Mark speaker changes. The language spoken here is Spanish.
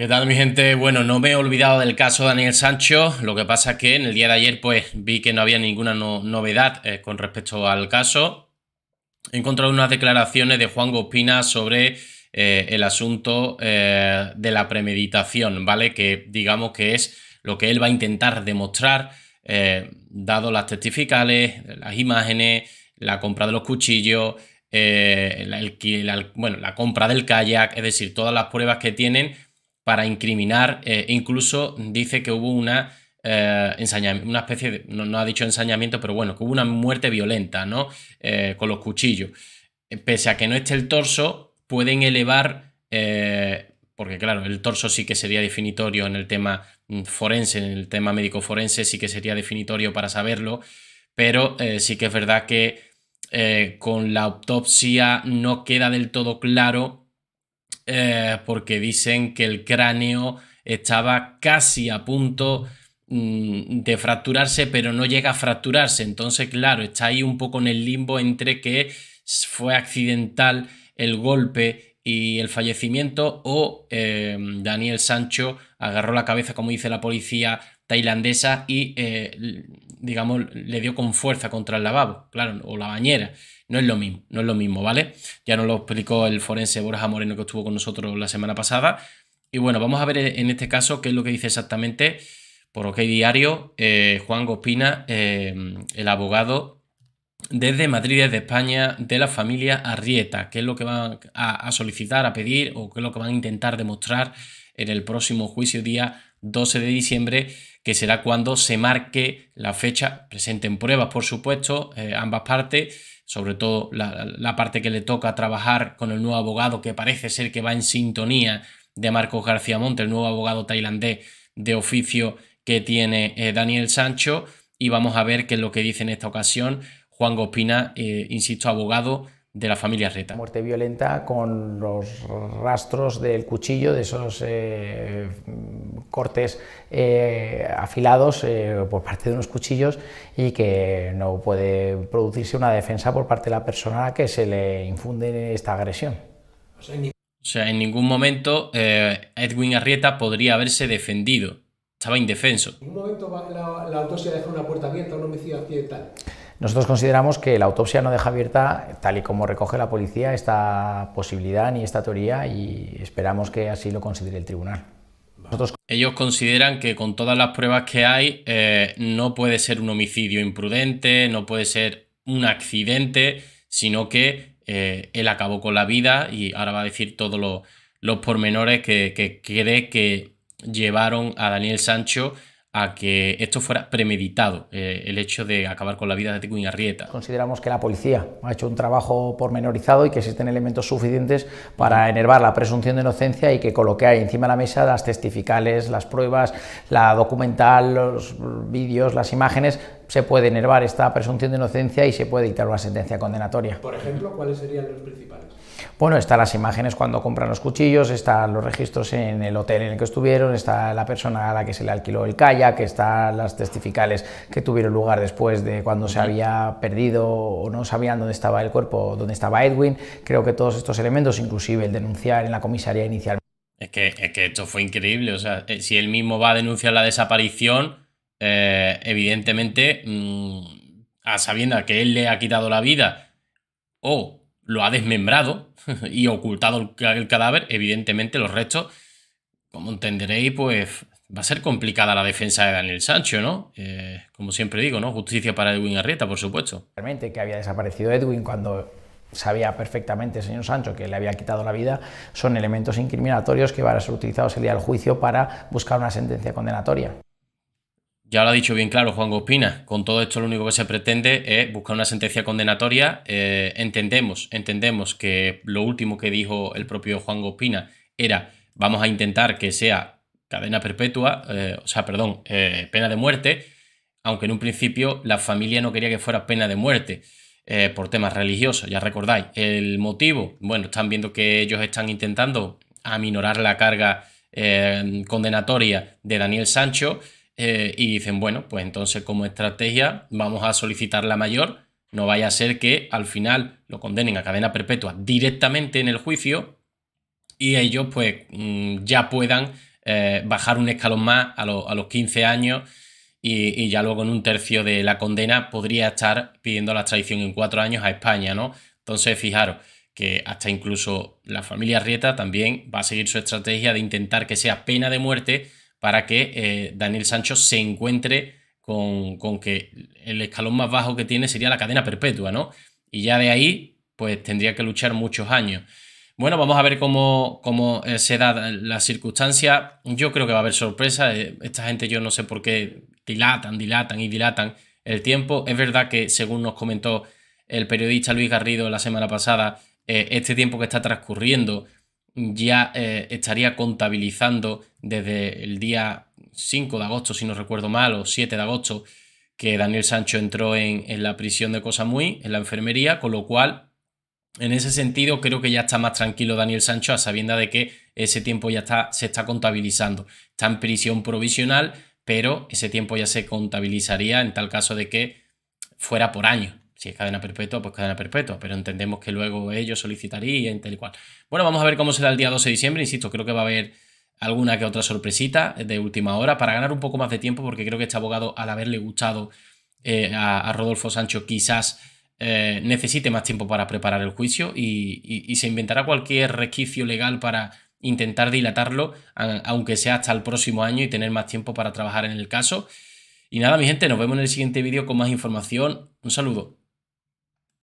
Speaker 1: ¿Qué tal mi gente? Bueno, no me he olvidado del caso Daniel Sancho, lo que pasa es que en el día de ayer pues vi que no había ninguna novedad eh, con respecto al caso. He encontrado unas declaraciones de Juan Gospina sobre eh, el asunto eh, de la premeditación, ¿vale? Que digamos que es lo que él va a intentar demostrar, dado las testificales, las imágenes, la compra de los cuchillos, bueno, la compra del kayak, es decir, todas las pruebas que tienen para incriminar, eh, incluso dice que hubo una, eh, ensañamiento, una especie no, ha dicho ensañamiento, pero bueno, que hubo una muerte violenta, ¿no? Eh, con los cuchillos. Pese a que no esté el torso, pueden elevar, porque claro, el torso sí que sería definitorio en el tema mm, forense, en el tema médico forense sí que sería definitorio para saberlo, pero sí que es verdad que con la autopsia no queda del todo claro eh, porque dicen que el cráneo estaba casi a punto mm, de fracturarse, pero no llega a fracturarse. Entonces, claro, está ahí un poco en el limbo entre que fue accidental el golpe y el fallecimiento o eh, Daniel Sancho agarró la cabeza, como dice la policía tailandesa, y eh, digamos, le dio con fuerza contra el lavabo, claro, o la bañera. No es lo mismo, no es lo mismo, ¿vale? Ya nos lo explicó el forense Borja Moreno que estuvo con nosotros la semana pasada. Y bueno, vamos a ver en este caso qué es lo que dice exactamente por OK Diario eh, Juan Gospina, eh, el abogado desde Madrid, desde España, de la familia Arrieta. ¿Qué es lo que van a, a solicitar, a pedir o qué es lo que van a intentar demostrar en el próximo juicio día 12 de diciembre? que será cuando se marque la fecha, presenten pruebas, por supuesto, eh, ambas partes, sobre todo la, parte que le toca trabajar con el nuevo abogado, que parece ser que va en sintonía de Marcos García Monte, el nuevo abogado tailandés de oficio que tiene eh, Daniel Sancho. Y vamos a ver qué es lo que dice en esta ocasión Juan Gospina, eh, insisto, abogado de la familia Arrieta.
Speaker 2: Muerte violenta con los rastros del cuchillo, de esos eh, cortes eh, afilados eh, por parte de unos cuchillos y que no puede producirse una defensa por parte de la persona a la que se le infunde esta agresión.
Speaker 1: O sea, en ningún momento Edwin Arrieta podría haberse defendido. Estaba indefenso. En ningún momento la, la autopsia deja una puerta abierta un homicidio accidental.
Speaker 2: Nosotros consideramos que la autopsia no deja abierta, tal y como recoge la policía, esta posibilidad ni esta teoría y esperamos que así lo considere el tribunal.
Speaker 1: Ellos consideran que con todas las pruebas que hay eh, no puede ser un homicidio imprudente, no puede ser un accidente, sino que eh, él acabó con la vida y ahora va a decir todos los pormenores que, que cree que llevaron a Daniel Sancho a que esto fuera premeditado, eh, el hecho de acabar con la vida de Ticuña
Speaker 2: Consideramos que la policía ha hecho un trabajo pormenorizado y que existen elementos suficientes para enervar la presunción de inocencia y que con lo que hay encima de la mesa, las testificales, las pruebas, la documental, los vídeos, las imágenes, se puede enervar esta presunción de inocencia y se puede dictar una sentencia condenatoria. Por
Speaker 1: ejemplo, ¿cuáles serían los principales?
Speaker 2: Bueno, están las imágenes cuando compran los cuchillos, están los registros en el hotel en el que estuvieron, está la persona a la que se le alquiló el kayak, están las testificales que tuvieron lugar después de cuando se había perdido o no sabían dónde estaba el cuerpo, dónde estaba Edwin. Creo que todos estos elementos, inclusive el denunciar en la comisaría inicial. Es que,
Speaker 1: esto fue increíble. O sea, eh, si él mismo va a denunciar la desaparición, eh, evidentemente, mm, sabiendo que él le ha quitado la vida o lo ha desmembrado y ocultado el cadáver, evidentemente los restos, como entenderéis, pues va a ser complicada la defensa de Daniel Sancho, ¿no? Eh, como siempre digo, ¿no? Justicia para Edwin Arrieta, por supuesto.
Speaker 2: Realmente que había desaparecido Edwin cuando sabía perfectamente el señor Sancho que le había quitado la vida, son elementos incriminatorios que van a ser utilizados el día del juicio para buscar una sentencia condenatoria.
Speaker 1: Ya lo ha dicho bien claro Juan Gospina, con todo esto lo único que se pretende es buscar una sentencia condenatoria. Eh, entendemos, entendemos que lo último que dijo el propio Juan Gospina era vamos a intentar que sea cadena perpetua, eh, o sea, perdón, eh, pena de muerte, aunque en un principio la familia no quería que fuera pena de muerte por temas religiosos, ya recordáis. El motivo, bueno, están viendo que ellos están intentando aminorar la carga condenatoria de Daniel Sancho eh, y dicen, bueno, pues entonces como estrategia vamos a solicitar la mayor, no vaya a ser que al final lo condenen a cadena perpetua directamente en el juicio y ellos pues mm, ya puedan eh, bajar un escalón más a, los 15 años y, y, ya luego en un tercio de la condena podría estar pidiendo la extradición en cuatro años a España, ¿no? Entonces, fijaros que hasta incluso la familia Rieta también va a seguir su estrategia de intentar que sea pena de muerte para que eh, Daniel Sancho se encuentre con, que el escalón más bajo que tiene sería la cadena perpetua, ¿no? Y ya de ahí, pues tendría que luchar muchos años. Bueno, vamos a ver cómo, cómo eh, se da la circunstancia. Yo creo que va a haber sorpresa. Eh, esta gente yo no sé por qué dilatan, dilatan y dilatan el tiempo. Es verdad que, según nos comentó el periodista Luis Garrido la semana pasada, este tiempo que está transcurriendo ya eh, estaría contabilizando desde el día 5 de agosto, si no recuerdo mal, o 7 de agosto, que Daniel Sancho entró en, en la prisión de muy en la enfermería, con lo cual, en ese sentido, creo que ya está más tranquilo Daniel Sancho a sabienda de que ese tiempo ya está, se está contabilizando. Está en prisión provisional, pero ese tiempo ya se contabilizaría en tal caso de que fuera por año. Si es cadena perpetua, pues cadena perpetua, pero entendemos que luego ellos solicitarían tal y cual. Bueno, vamos a ver cómo será el día 12 de diciembre, insisto, creo que va a haber alguna que otra sorpresita eh, de última hora para ganar un poco más de tiempo, porque creo que este abogado, al haberle gustado eh, a, Rodolfo Sancho, quizás eh, necesite más tiempo para preparar el juicio y, se inventará cualquier resquicio legal para intentar dilatarlo, aunque sea hasta el próximo año y tener más tiempo para trabajar en el caso. Y nada, mi gente, nos vemos en el siguiente vídeo con más información. Un saludo.